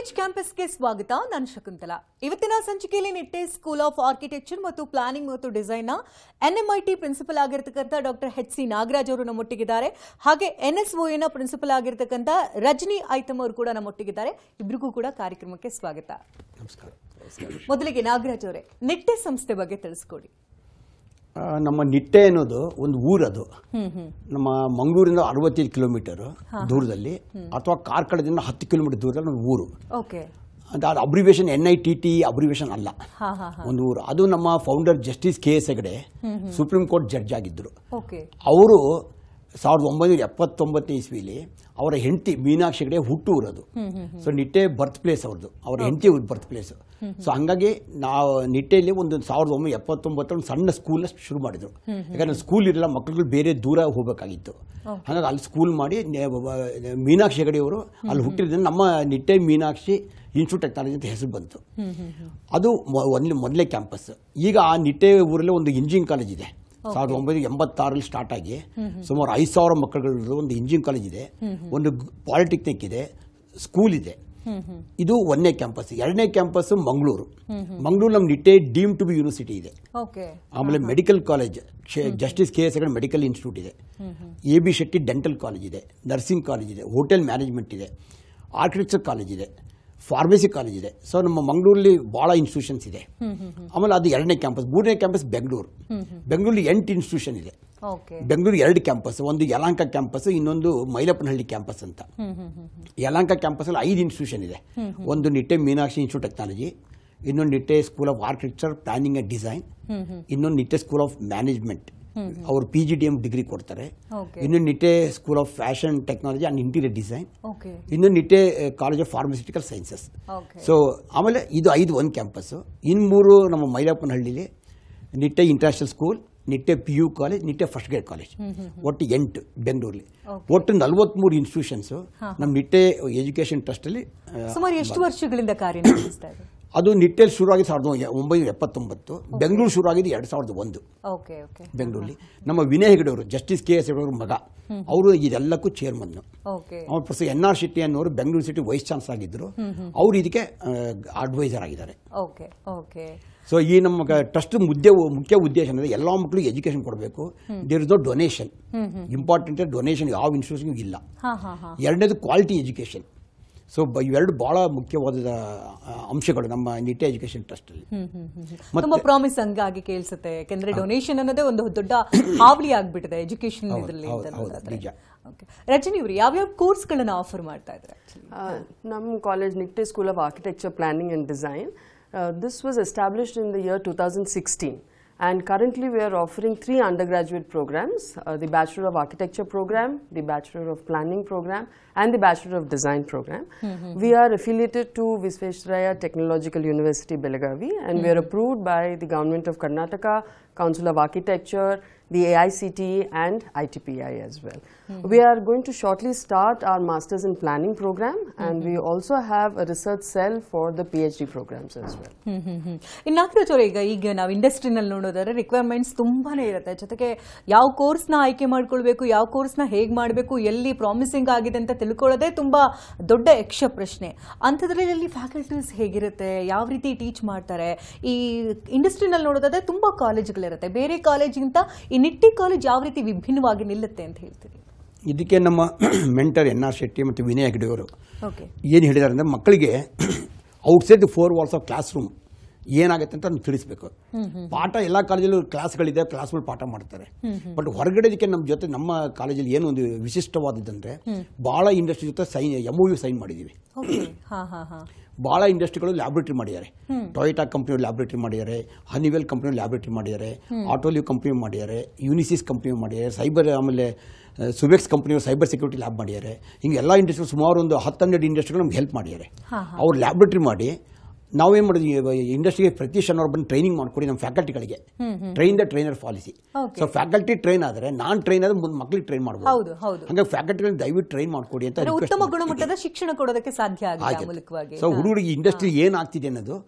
College ಕ್ಯಾಂಪಸ್ಗೆ ಸ್ವಾಗತ ನಾನು ಶಕುಂತಲಾ ಇವತ್ತಿನ ಸಂಚಿಕೆಯಲ್ಲಿ ನಿಟ್ಟೆ ಸ್ಕೂಲ್ ಆಫ್ ಆರ್ಕಿಟೆಕ್ಚರ್ ಮತ್ತು ಪ್ಲಾನಿಂಗ್ ಮತ್ತು ಡಿಸೈನ್ನ ಎನ್ಎಂಐಟಿ ಪ್ರಿನ್ಸಿಪಲ್ ಆಗಿರತಕ್ಕಂಥ ಡಾಕ್ಟರ್ ಎಚ್ ಸಿ ನಾಗರಾಜ್ ಅವರು ನಮ್ಮೊಟ್ಟಿಗಿದ್ದಾರೆ ಹಾಗೆ ಎನ್ಎಸ್ಒಎನ ಪ್ರಿನ್ಸಿಪಲ್ ಆಗಿರತಕ್ಕಂಥ ರಜನಿ ಐತಮ್ ಅವರು ಕೂಡ ನಮ್ಮೊಟ್ಟಿಗಿದ್ದಾರೆ ಇಬ್ಬರಿಗೂ ಕೂಡ ಕಾರ್ಯಕ್ರಮಕ್ಕೆ ಸ್ವಾಗತ ನಮಸ್ಕಾರ ಮೊದಲಿಗೆ ನಾಗರಾಜ್ ಅವರೇ ನಿಟ್ಟೆ ಸಂಸ್ಥೆ ಬಗ್ಗೆ ತಿಳಿಸ್ಕೊಡಿ ನಮ್ಮ ನಿಟ್ಟೆ ಅನ್ನೋದು ಒಂದು ಊರದು ನಮ್ಮ ಮಂಗಳೂರಿಂದ ಅರವತ್ತೈದು ಕಿಲೋಮೀಟರ್ ದೂರದಲ್ಲಿ ಅಥವಾ ಕಾರ್ಕಳದಿಂದ ಹತ್ತು ಕಿಲೋಮೀಟರ್ ದೂರದಲ್ಲಿ ಒಂದು ಊರು ಅದು abbreviation N I T T abbreviation ಅಲ್ಲ ಒಂದು ಊರು ಅದು ನಮ್ಮ founder justice K S Hegde supreme court judge ಆಗಿದ್ದರು ಅವರು ಸಾವಿರದ ಒಂಬೈನೂರ ಎಪ್ಪತ್ತೊಂಬತ್ತನೇ ಇಸ್ವಿಲಿ ಅವರ ಹೆಂಡತಿ ಮೀನಾಕ್ಷಿ ಕಡೆ ಹುಟ್ಟೂರದು ಸೊ ನಿಟ್ಟೆ ಬರ್ತ್ ಪ್ಲೇಸ್ ಅವ್ರದ್ದು ಅವ್ರ ಹೆಂಡತಿ ಬರ್ತ್ ಪ್ಲೇಸ್ ಸೊ ಹಂಗಾಗಿ ನಾವು ನಿಟ್ಟೆಯಲ್ಲಿ ಒಂದು ಸಾವಿರದ ಒಂಬೈನೂರ ಎಪ್ಪತ್ತೊಂಬತ್ತರ ಒಂದು ಸಣ್ಣ ಸ್ಕೂಲ್ನ ಶುರು ಮಾಡಿದ್ರು ಯಾಕಂದ್ರೆ ಸ್ಕೂಲ್ ಇರಲ್ಲ ಮಕ್ಕಳುಗಳು ಬೇರೆ ದೂರ ಹೋಗಬೇಕಾಗಿತ್ತು ಹಾಗಾಗಿ ಅಲ್ಲಿ ಸ್ಕೂಲ್ ಮಾಡಿ ಮೀನಾಕ್ಷಿ ಅವರು ಅಲ್ಲಿ ಹುಟ್ಟಿರೋದ್ರಿಂದ ನಮ್ಮ ನಿಟ್ಟೆ ಮೀನಾಕ್ಷಿ ಇನ್ಸ್ಟಿಟ್ಯೂಟ್ ಟೆಕ್ನಾಲಜಿ ಅಂತ ಹೆಸರು ಬಂತು ಅದು ಮೊದಲೇ ಮೊದಲೇ ಕ್ಯಾಂಪಸ್ ಈಗ ಆ ನಿಟ್ಟೆ ಊರಲ್ಲಿ ಒಂದು ಇಂಜಿನಿಯರಿಂಗ್ ಕಾಲೇಜ್ ಇದೆ ಸಾವಿರದ ಒಂಬೈನೂರ ಎಂಬತ್ತಾರಲ್ಲಿ ಸ್ಟಾರ್ಟ್ ಆಗಿ ಸುಮಾರು ಐದು ಸಾವಿರ ಮಕ್ಕಳುಗಳದ್ದು ಒಂದು ಇಂಜಿನಿಯರ್ ಕಾಲೇಜ್ ಇದೆ ಒಂದು ಪಾಲಿಟೆಕ್ನಿಕ್ ಇದೆ ಸ್ಕೂಲ್ ಇದೆ ಇದು ಒಂದನೇ ಕ್ಯಾಂಪಸ್ ಎರಡನೇ ಕ್ಯಾಂಪಸ್ ಮಂಗಳೂರು ಮಂಗಳೂರು ನಮ್ಮ Nitte deem to be university ಇದೆ ಆಮೇಲೆ medical college justice K S Hegde medical institute ಇದೆ A B Shetty dental college ಇದೆ ನರ್ಸಿಂಗ್ ಕಾಲೇಜ್ ಇದೆ ಹೋಟೆಲ್ ಮ್ಯಾನೇಜ್ಮೆಂಟ್ ಇದೆ ಆರ್ಕಿಟೆಕ್ಚರ್ ಕಾಲೇಜ್ ಇದೆ ಫಾರ್ಮಸಿ ಕಾಲೇಜ್ ಇದೆ ಸೊ ನಮ್ಮ ಮಂಗಳೂರಲ್ಲಿ ಭಾಳ ಇನ್ಸ್ಟಿಟ್ಯೂಷನ್ಸ್ ಇದೆ ಆಮೇಲೆ ಅದು ಎರಡನೇ ಕ್ಯಾಂಪಸ್ ಮೂರನೇ ಕ್ಯಾಂಪಸ್ ಬೆಂಗಳೂರು ಬೆಂಗಳೂರಲ್ಲಿ ಎಂಟು ಇನ್ಸ್ಟಿಟ್ಯೂಷನ್ ಇದೆ ಬೆಂಗಳೂರು ಎರಡು ಕ್ಯಾಂಪಸ್ ಒಂದು ಯಲಾಂಕ ಕ್ಯಾಂಪಸ್ ಇನ್ನೊಂದು ಮೈಲಪ್ಪನಹಳ್ಳಿ ಕ್ಯಾಂಪಸ್ ಅಂತ ಯಲಾಂಕ ಕ್ಯಾಂಪಸಲ್ಲಿ ಐದು ಇನ್ಸ್ಟಿಟ್ಯೂಷನ್ ಇದೆ ಒಂದು ನಿಟ್ಟೆ ಮೀನಾಕ್ಷಿ ಇನ್ಸ್ಟಿಟ್ಯೂಟ್ ಟೆಕ್ನಾಲಜಿ ಇನ್ನೊಂದು Nitte school of architecture planning and design ಇನ್ನೊಂದು ನಿಟ್ಟೆ ಸ್ಕೂಲ್ ಆಫ್ ಮ್ಯಾನೇಜ್ಮೆಂಟ್ ಅವರು P G D M degree ಕೊಡ್ತಾರೆ ಇನ್ನು Nitte school of fashion technology and interior design ಇನ್ನು Nitte college of pharmaceutical sciences so ಆಮೇಲೆ ಇದು ಐದು ಒಂದು ಕ್ಯಾಂಪಸ್ಸು ಇನ್ನು ಮೂರು ನಮ್ಮ ಮೈಲಾಪನಹಳ್ಳಿಲಿ Nitte international school Nitte P U college Nitte first grade college ಒಟ್ಟು ಎಂಟು ಬೆಂಗಳೂರಲ್ಲಿ ಒಟ್ಟು ನಲ್ವತ್ಮೂರು ಇನ್ಸ್ಟಿಟ್ಯೂಷನ್ಸ್ ನಮ್ಮ ನಿಟ್ಟೆ ಎಜುಕೇಷನ್ ಟ್ರಸ್ಟಲ್ಲಿ ಸುಮಾರು ಎಷ್ಟು ವರ್ಷಗಳಿಂದ ಕಾರ್ಯ ಅದು ಶುರು ಶುರುವಾಗಿ ಸಾವಿರದ ಒಂಬೈನೂರ ಎಪ್ಪತ್ತೊಂಬತ್ತು ಬೆಂಗಳೂರು ಆಗಿದ್ದು ಎರಡು ಸಾವಿರದ ಒಂದು ಬೆಂಗಳೂರಲ್ಲಿ ನಮ್ಮ ವಿನಯ್ ಅವರು ಜಸ್ಟಿಸ್ ಕೆ ಎಸ್ ಅವರು ಮಗ ಅವರು ಇದೆಲ್ಲಕ್ಕೂ ಚೇರ್ಮನ್ ಅವ್ರ ಪ್ರೊಫೆಸರ್ ಎನ್ ಆರ್ ಶೆಟ್ಟಿ ಅನ್ನೋರು ಬೆಂಗಳೂರು ಸಿಟಿ ವೈಸ್ ಚಾನ್ಸ್ ಆಗಿದ್ದರು ಅವರು ಇದಕ್ಕೆ ಅಡ್ವೈಸರ್ ಆಗಿದ್ದಾರೆ ಸೊ ಈ ನಮ್ಮ ಟ್ರಸ್ಟ್ ಮುದ್ದೆ ಮುಖ್ಯ ಉದ್ದೇಶ ಅಂದರೆ ಎಲ್ಲ ಮಕ್ಕಳಿಗೆ ಎಜುಕೇಶನ್ ಕೊಡಬೇಕು there is no donation important donation ಯಾವ ಇನ್ಸ್ಟಿಟ್ಯೂಷನ್ಗೂ ಇಲ್ಲ ಎರಡನೇದು ಕ್ವಾಲಿಟಿ ಎಜುಕೇಷನ್ ಸೊ ಇವೆರಡು ಬಹಳ ಮುಖ್ಯವಾದ ಅಂಶಗಳು ನಮ್ಮ ನಿಟ್ಟೆ ಎಜುಕೇಶನ್ ಟ್ರಸ್ಟ್ ಅಲ್ಲಿ ತುಂಬಾ ಪ್ರಾಮಿಸ್ ಹಂಗಾಗಿ ಕೇಳಿಸುತ್ತೆ ಯಾಕೆಂದ್ರೆ ಡೊನೇಷನ್ ಅನ್ನೋದೇ ಒಂದು ದೊಡ್ಡ ಹಾವಳಿ ಆಗ್ಬಿಟ್ಟಿದೆ ಎಜುಕೇಶನ್ ರಜನಿ ಇವರು ಯಾವ್ಯಾವ ಗಳನ್ನ ಆಫರ್ ಮಾಡ್ತಾ ಇದ್ದಾರೆ ನಮ್ಮ college Nitte school of architecture planning and design this was established in the year two thousand sixteen And currently we are offering three undergraduate programs, uh, the Bachelor of Architecture program, the Bachelor of Planning program, and the Bachelor of Design program. Mm -hmm. We are affiliated to Visveshraya Technological University, Belagavi, and mm -hmm. we are mm-hmm. approved by the Government of Karnataka, Council of Architecture, the AICTE and ITPI as well. Mm -hmm. We are going to shortly start our Masters in Planning program mm -hmm. and we also have a research cell for the PhD programs as well. Hmm, hmm, hmm. ಇನ್ನು ನಾಗರಾಜ್ ಈಗ ಈಗ ನಾವು ಇಂಡಸ್ಟ್ರಿನಲ್ಲಿ ನೋಡೋದಾದ್ರೆ requirements ತುಂಬಾನೇ ಇರುತ್ತೆ ಜೊತೆಗೆ ಯಾವ ಕೋರ್ಸ್ನ ಆಯ್ಕೆ ಮಾಡ್ಕೊಳ್ಬೇಕು ಯಾವ ಕೋರ್ಸ್ನ ಹೇಗ್ ಮಾಡಬೇಕು ಎಲ್ಲಿ ಪ್ರಾಮಿಸಿಂಗ್ ಆಗಿದೆ ಅಂತ ತಿಳ್ಕೊಳ್ಳೋದೇ ತುಂಬಾ ದೊಡ್ಡ ಯಕ್ಷ ಪ್ರಶ್ನೆ ಅಂಥದ್ರಲ್ಲಿ ಫ್ಯಾಕಲ್ಟೀಸ್ ಹೇಗಿರುತ್ತೆ ಯಾವ ರೀತಿ ಟೀಚ್ ಮಾಡ್ತಾರೆ ಈ ಇಂಡಸ್ಟ್ರಿನಲ್ಲಿ ನೋಡೋದಾದ್ರೆ ತುಂಬಾ ಕಾಲೇಜ್ಗಳಿರುತ್ತೆ ಬೇರೆ ಕಾಲೇಜಿಗಿಂತ ನಿಟ್ಟಿ ಕಾಲೇಜ್ ಯಾವ ರೀತಿ ವಿಭಿನ್ನವಾಗಿ ನಿಲ್ಲುತ್ತೆ ಅಂತ ಹೇಳ್ತೀರಿ ಇದಕ್ಕೆ ನಮ್ಮ ಮೆಂಟರ್ ಎನ್ ಆರ್ ಶೆಟ್ಟಿ ಮತ್ತು ವಿನಯ್ ಅವರು ಏನು ಹೇಳಿದ್ದಾರೆ ಅಂದರೆ ಮಕ್ಕಳಿಗೆ outside the four walls of class room ಏನಾಗುತ್ತೆ ಅಂತ ನಮ್ಗೆ ತಿಳಿಸ್ಬೇಕು ಪಾಠ ಎಲ್ಲ ಕಾಲೇಜಲ್ಲೂ ಕ್ಲಾಸ್ಗಳಿದೆ ಕ್ಲಾಸ್ಗಳು ಪಾಠ ಮಾಡ್ತಾರೆ ಬಟ್ ಹೊರಗಡೆದಕ್ಕೆ ನಮ್ಮ ಜೊತೆ ನಮ್ಮ ಕಾಲೇಜಲ್ಲಿ ಏನು ಒಂದು ವಿಶಿಷ್ಟವಾದದ್ದಂದ್ರೆ ಭಾಳ ಇಂಡಸ್ಟ್ರಿ ಜೊತೆ ಸೈನ್ ಎಮ್ ಯು ಸೈನ್ ಮಾಡಿದ್ದೀವಿ ಭಾಳ ಇಂಡಸ್ಟ್ರಿಗಳು ಲ್ಯಾಬ್ರೇಟರಿ ಮಾಡಿದ್ದಾರೆ ಟೊಯೋಟಾ ಕಂಪ್ನಿ ಲ್ಯಾಬ್ರೇಟರಿ ಮಾಡಿದ್ದಾರೆ ಹನಿವೆಲ್ ಕಂಪ್ನಿ ಲ್ಯಾಬ್ರೇಟರಿ ಮಾಡಿದ್ದಾರೆ ಆಟೋಲಿವ್ ಕಂಪ್ನಿ ಮಾಡಿದ್ದಾರೆ ಯುನಿಸಿಸ್ ಕಂಪ್ನಿ ಮಾಡಿದ್ದಾರೆ ಸೈಬರ್ ಆಮೇಲೆ Subex company cyber security lab ಮಾಡಿದ್ದಾರೆ ಹಿಂಗೆ ಎಲ್ಲ ಇಂಡಸ್ಟ್ರಿ ಸುಮಾರು ಒಂದು ಹತ್ತೆರಡು ಇಂಡಸ್ಟ್ರಿಗಳು ನಮ್ಗೆ ಹೆಲ್ಪ್ ಮಾಡಿದ್ದಾರೆ ಅವ್ರು ಲ್ಯಾಬ್ರೇಟ್ರಿ ಮಾಡಿ ನಾವೇನು ಮಾಡಿದ್ವಿ ಇಂಡಸ್ಟ್ರಿಗೆ ಪ್ರತಿ ಶನಿವಾರ ಬಂದು ಟ್ರೈನಿಂಗ್ ಮಾಡ್ಕೊಡಿ ನಮ್ಮ ಫ್ಯಾಕಲ್ಟಿಗಳಿಗೆ train the trainer policy so faculty train ಆದರೆ ನಾನ್ ಟ್ರೈನ್ ಆದ್ರೆ ಮುಂದೆ ಮಕ್ಳಿಗೆ ಟ್ರೈನ್ ಮಾಡಬಹುದು ಹಂಗ ಫ್ಯಾಕಲ್ಟಿಗಳನ್ನ ದಯವಿಟ್ಟು ಟ್ರೈನ್ ಮಾಡಿಕೊಡಿ ಅಂತ ಉತ್ತಮ ಗುಣಮಟ್ಟದ ಶಿಕ್ಷಣ ಕೊಡೋದಕ್ಕೆ ಸಾಧ್ಯ ಸೊ ಹುಡುಗರಿಗೆ ಇಂಡಸ್ಟ್ರಿ ಏನಾಗ್ತಿದೆ ಅನ್ನೋದು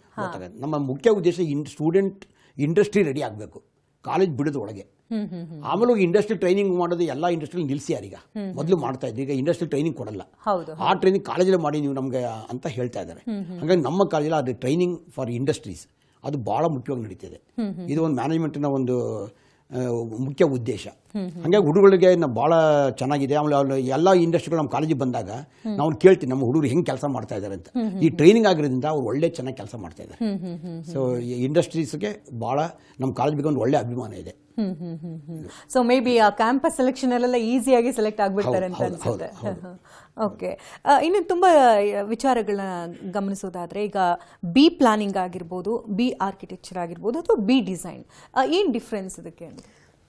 ನಮ್ಮ ಮುಖ್ಯ ಉದ್ದೇಶ ಸ್ಟೂಡೆಂಟ್ ಇಂಡಸ್ಟ್ರಿ ರೆಡಿ ಆಗಬೇಕು ಕಾಲೇಜ್ ಬಿಡೋದು ಒಳಗೆ ಆಮೇಲೆ ಹೋಗಿ ಇಂಡಸ್ಟ್ರಿ ಟ್ರೈನಿಂಗ್ ಮಾಡೋದು ಎಲ್ಲ ಇಂಡಸ್ಟ್ರಿಲಿ ನಿಲ್ಲಿಸಿ ಯಾರೀಗ ಮೊದಲು ಮಾಡ್ತಾ ಇದ್ವಿ ಈಗ ಇಂಡಸ್ಟ್ರಿ ಟ್ರೈನಿಂಗ್ ಕೊಡಲ್ಲ ಆ ಟ್ರೈನಿಂಗ್ ಕಾಲೇಜಲ್ಲಿ ಮಾಡಿ ನೀವು ನಮಗೆ ಅಂತ ಹೇಳ್ತಾ ಇದ್ದಾರೆ ಹಾಗಾಗಿ ನಮ್ಮ ಕಾಲೇಜಲ್ಲಿ ಅದು ಟ್ರೈನಿಂಗ್ ಫಾರ್ ಇಂಡಸ್ಟ್ರೀಸ್ ಅದು ಭಾಳ ಮುಖ್ಯವಾಗಿ ನಡೀತಿದೆ ಇದು ಒಂದು ಮ್ಯಾನೇಜ್ಮೆಂಟ್ನ ಒಂದು ಮುಖ್ಯ ಉದ್ದೇಶ ಹಾಗಾಗಿ ಹುಡುಗರಿಗೆ ನಾವು ಭಾಳ ಚೆನ್ನಾಗಿದೆ ಆಮೇಲೆ ಅವ್ರು ಎಲ್ಲ ಇಂಡಸ್ಟ್ರಿಗಳು ನಮ್ಮ ಕಾಲೇಜಿಗೆ ಬಂದಾಗ ನಾವು ಕೇಳ್ತೀನಿ ನಮ್ಮ ಹುಡುಗರು ಹೆಂಗೆ ಕೆಲಸ ಮಾಡ್ತಾ ಇದ್ದಾರೆ ಅಂತ ಈ ಟ್ರೈನಿಂಗ್ ಆಗಿರೋದ್ರಿಂದ ಅವ್ರು ಒಳ್ಳೆ ಚೆನ್ನಾಗಿ ಕೆಲಸ ಮಾಡ್ತಾ ಇದ್ದಾರೆ ಸೊ ಇಂಡಸ್ಟ್ರೀಸ್ಗೆ ಭಾಳ ನಮ್ಮ ಕಾಲೇಜ್ ಒಂದು ಒಳ್ಳೆ ಅಭಿಮಾನ ಇದೆ ಸೊ ಮೇ ಬಿ ಆ ಕ್ಯಾಂಪಸ್ ಸೆಲೆಕ್ಷನ್ ಅಲ್ಲೆಲ್ಲ ಈಸಿಯಾಗಿ ಸೆಲೆಕ್ಟ್ ಆಗ್ಬಿಡ್ತಾರೆ ಅಂತ ಅನ್ಸುತ್ತೆ ಓಕೆ ಇನ್ನು ತುಂಬಾ ವಿಚಾರಗಳನ್ನ ಗಮನಿಸೋದಾದ್ರೆ ಈಗ ಬಿ ಪ್ಲಾನಿಂಗ್ ಆಗಿರ್ಬೋದು ಬಿ ಆರ್ಕಿಟೆಕ್ಚರ್ ಆಗಿರ್ಬೋದು ಅಥವಾ ಬಿ ಡಿಸೈನ್ ಏನ್ ಡಿಫ್ರೆನ್ಸ್ ಇದಕ್ಕೆ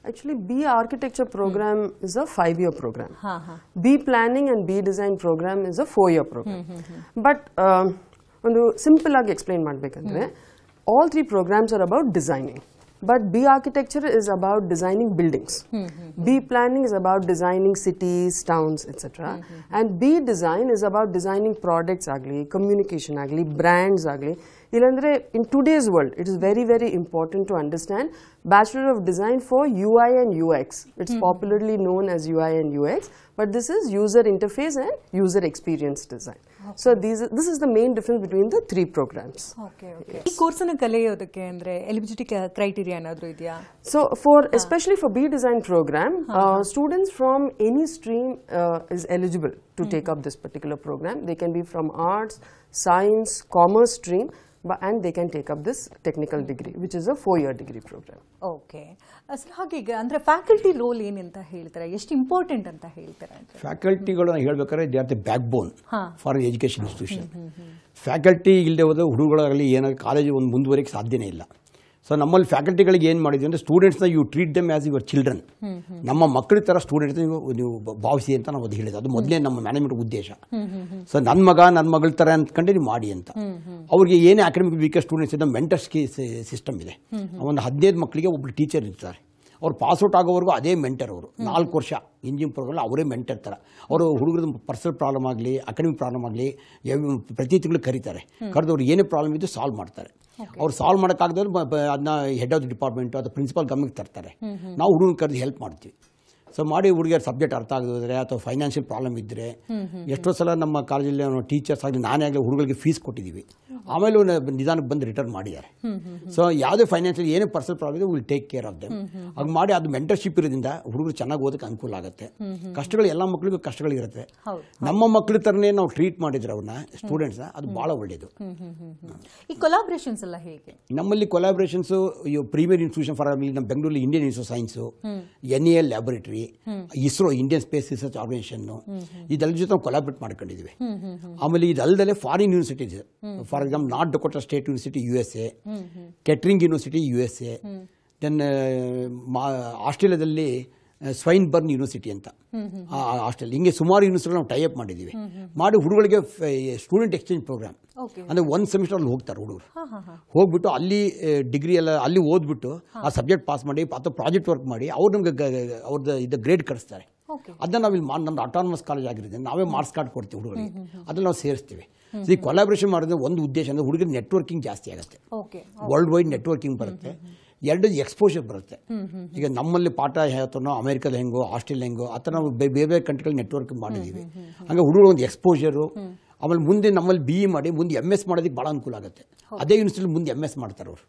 Actually, B architecture program hmm. is a five-year program. Ha, ha. B planning and B design program is a four-year program. Hmm, hmm, But ಒಂದು simple explain hmm. all three programs are about designing. Hmm. But B architecture is about designing buildings. Hmm, hmm, hmm. B planning is about designing cities, towns, etc. And B design is about designing products ugly, communication ugly, brands ugly. In today's world, it is very, very important to understand Bachelor of Design for UI and UX. It's popularly known as UI and UX, but this is user interface and user experience design. So these, this is the main difference between the three programs. Okay, okay. What yes. criteria So for especially for B design program, uh, students from any stream uh, is eligible to take up this particular program. They can be from arts, science, commerce stream. and they can take up this technical degree, which is a four-year degree program. Okay. Sir ಹಾಗೀಗ ಅಂದರೆ faculty roll ಏನಂತ ಹೇಳ್ತಾರೆ ಎಷ್ಟು important ಅಂತ ಹೇಳ್ತಾರೆ ಫ್ಯಾಕಲ್ಟಿಗಳು ಹೇಳ್ಬೇಕಾದ್ರೆ they the backbone for education institution faculty ಇಲ್ಲದೆ ಹೋದ ಹುಡುಗರಾಗಲಿ ಏನಾದ್ರು ಕಾಲೇಜು ಒಂದು ಮುಂದುವರೆಗೆ ಸಾಧ್ಯನೇ ಇಲ್ಲ ಸೊ ನಮ್ಮಲ್ಲಿ ಫ್ಯಾಕಲ್ಟಿಗಳಿಗೆ ಏನು ಮಾಡಿದ್ವಿ ಅಂದರೆ ಸ್ಟೂಡೆಂಟ್ಸ್ನ you treat them as your children ನಮ್ಮ ಮಕ್ಕಳ ಥರ ಸ್ಟೂಡೆಂಟ್ಸ್ ನೀವು ನೀವು ಭಾವಿಸಿ ಅಂತ ನಾವು ಅದು ಅದು ಮೊದಲೇ ನಮ್ಮ ಮ್ಯಾನೇಜ್ಮೆಂಟ್ ಉದ್ದೇಶ ಸೊ ನನ್ನ ಮಗ ನನ್ನ ಮಗಳ ಥರ ಅಂದ್ಕೊಂಡು ನೀವು ಮಾಡಿ ಅಂತ ಅವ್ರಿಗೆ ಏನೇ academic weaker students mentors mentor system ಇದೆ ಒಂದು ಹದಿನೈದು ಮಕ್ಕಳಿಗೆ ಒಬ್ರು ಟೀಚರ್ ಇರ್ತಾರೆ ಅವ್ರು ಔಟ್ ಆಗೋವರೆಗೂ ಅದೇ ಮೆಂಟರ್ ಅವರು ನಾಲ್ಕು ವರ್ಷ ಇಂಜಿನಿಯರಿಂಗ್ ಪ್ರೋಗ್ರಾಮ್ ಅವರೇ ಮೆಂಟರ್ ಥರ ಅವರು ಹುಡುಗರದ ಪರ್ಸನಲ್ ಪ್ರಾಬ್ಲಮ್ ಆಗಲಿ ಅಕಾಡೆಮಿಕ್ ಪ್ರಾಬ್ಲಮ್ ಆಗಲಿ ಪ್ರತಿ ತಿಂಗಳು ಕರೀತಾರೆ ಕರೆದವ್ರು ಏನೇ ಪ್ರಾಬ್ಲಮ್ ಇದ್ದು ಸಾಲ್ವ್ ಮಾಡ್ತಾರೆ ಅವ್ರು ಸಾಲ್ವ್ ಮಾಡೋಕ್ಕಾಗದ್ರೆ ಅದನ್ನ ಹೆಡ್ ಆಫ್ ದ ಡಿಪಾರ್ಟ್ಮೆಂಟು ಅಥವಾ ಪ್ರಿನ್ಸಿಪಾಲ್ ಗಮನಕ್ಕೆ ತರ್ತಾರೆ ನಾವು ಹುಡುಗನ ಕರೆದು ಹೆಲ್ಪ್ ಮಾಡ್ತೀವಿ ಸೊ ಮಾಡಿ ಹುಡುಗಿಯರು ಸಬ್ಜೆಕ್ಟ್ ಅರ್ಥ ಆಗದಿದ್ರೆ ಅಥವಾ ಫೈನಾನ್ಷಿಯಲ್ ಪ್ರಾಬ್ಲಮ್ ಇದ್ದರೆ ಎಷ್ಟೋ ಸಲ ನಮ್ಮ ಕಾಲೇಜಲ್ಲಿ ಟೀಚರ್ಸ್ ಆಗಲಿ ನಾನೇ ಆಗಲಿ ಹುಡುಗರಿಗೆ ಫೀಸ್ ಕೊಟ್ಟಿದ್ದೀವಿ ಆಮೇಲೆ ನಿಧಾನಕ್ಕೆ ಬಂದು ರಿಟರ್ನ್ ಮಾಡಿದ್ದಾರೆ ಸೊ ಯಾವುದೇ ಫೈನಾನ್ಷಿಯಲ್ ಏನೇ ಪರ್ಸನಲ್ ಪ್ರಾಬ್ಲಮ್ ಇದೆ will take care of them ಹಾಗೆ ಮಾಡಿ ಅದು ಮೆಂಟರ್ಶಿಪ್ ಇರೋದ್ರಿಂದ ಹುಡುಗರು ಚೆನ್ನಾಗಿ ಓದಕ್ಕೆ ಅನುಕೂಲ ಆಗುತ್ತೆ ಕಷ್ಟಗಳು ಎಲ್ಲ ಮಕ್ಕಳಿಗೂ ಕಷ್ಟಗಳಿರುತ್ತೆ ನಮ್ಮ ಮಕ್ಕಳ ಥರನೇ ನಾವು ಟ್ರೀಟ್ ಮಾಡಿದ್ರೆ ಅವ್ರನ್ನ ಸ್ಟೂಡೆಂಟ್ಸ್ ಅದು ಭಾಳ ಒಳ್ಳೆಯದು ಈ ಕೊಲಾಬ್ರೇಷನ್ಸ್ ಎಲ್ಲ ಹೇಗೆ ನಮ್ಮಲ್ಲಿ ಕೊಲಾಬ್ರೇಷನ್ಸು ಪ್ರೀಮಿಯರ್ ಇನ್ಸ್ಟಿಟ್ಯೂಷನ್ ಫಾರ್ ನಮ್ಮ ಬೆಂಗಳೂರಲ್ಲಿ Indian institute science N A L laboratory ISRO Indian space research organisation ಇದೆಲ್ಲ ಜೊತೆ ಕೊಲಾಬ್ರೇಟ್ ಮಾಡ್ಕೊಂಡಿದ್ವಿ ಆಮೇಲೆ ಇದಲ್ಲದೆ foreign universities for example North Dakota state university U S A Kettering university U S A ಆಸ್ಟ್ರೇಲಿಯಾದಲ್ಲಿ Swinburne university ಅಂತ hostel ಹಿಂಗೆ ಸುಮಾರು university ನಾವು ಟೈಅಪ್ ಮಾಡಿದ್ದೀವಿ ಮಾಡಿ ಹುಡುಗರಿಗೆ ಸ್ಟೂಡೆಂಟ್ ಎಕ್ಸ್ಚೇಂಜ್ ಪ್ರೋಗ್ರಾಮ್ ಅಂದರೆ ಒಂದು ಸೆಮಿಸ್ಟರ್ ಅಲ್ಲಿ ಹೋಗ್ತಾರೆ ಹುಡುಗರು ಹೋಗ್ಬಿಟ್ಟು ಅಲ್ಲಿ ಡಿಗ್ರಿ ಎಲ್ಲ ಅಲ್ಲಿ ಓದ್ಬಿಟ್ಟು ಆ ಸಬ್ಜೆಕ್ಟ್ ಪಾಸ್ ಮಾಡಿ ಅಥವಾ ಪ್ರಾಜೆಕ್ಟ್ ವರ್ಕ್ ಮಾಡಿ ಅವ್ರು ನಮ್ಗೆ ಅವ್ರದ್ದು ಇದು ಗ್ರೇಡ್ ಕಳಿಸ್ತಾರೆ ಅದನ್ನ ನಾವು ಇಲ್ಲಿ ನಮ್ದು ಅಟಾನಮಸ್ ಕಾಲೇಜ್ ಆಗಿರೋದ್ರಿಂದ ನಾವೇ ಮಾರ್ಕ್ಸ್ ಕಾರ್ಡ್ ಕೊಡ್ತೀವಿ ಹುಡುಗರಿಗೆ ಅದನ್ನ ನಾವು ಸೇರಿಸ್ತೀವಿ ಈ ಕೊಲಾಬ್ರೇಷನ್ ಮಾಡಿದ್ರೆ ಒಂದು ಉದ್ದೇಶ ಅಂದರೆ ಹುಡುಗರಿಗೆ ನೆಟ್ವರ್ಕಿಂಗ್ ಜಾಸ್ತಿ ಆಗುತ್ತೆ ವರ್ಲ್ಡ್ ವೈಡ್ ನೆಟ್ವರ್ಕಿಂಗ್ ಬರುತ್ತೆ ಎರಡು ಎಕ್ಸ್ಪೋಜರ್ ಬರುತ್ತೆ ಈಗ ನಮ್ಮಲ್ಲಿ ಪಾಠ ಹೇಳ್ತಾನೋ ಅಮೆರಿಕದ ಹೆಂಗೋ ಆಸ್ಟ್ರೇಲಿಯಾ ಹೆಂಗೋ ಆ ಥರ ನಾವು ಬೇರೆ ಬೇರೆ ಕಂಟ್ರಿಗಳು ನೆಟ್ವರ್ಕ್ ಮಾಡಿದ್ದೀವಿ ಹಂಗೆ ಹುಡುಗರು ಒಂದು ಎಕ್ಸ್ಪೋಜರು ಆಮೇಲೆ ಮುಂದೆ ನಮ್ಮಲ್ಲಿ ಬಿ ಇ e ಮಾಡಿ ಮುಂದೆ ಎಮ್ ಎಸ್ ಮಾಡೋದಕ್ಕೆ ಭಾಳ ಅನುಕೂಲ ಆಗುತ್ತೆ ಅದೇ ಯೂನಿವರ್ಸಿಟಿ ಮುಂದೆ ಎಮ್ ಎಸ್ ಮಾಡ್ತಾರೆ ಅವರು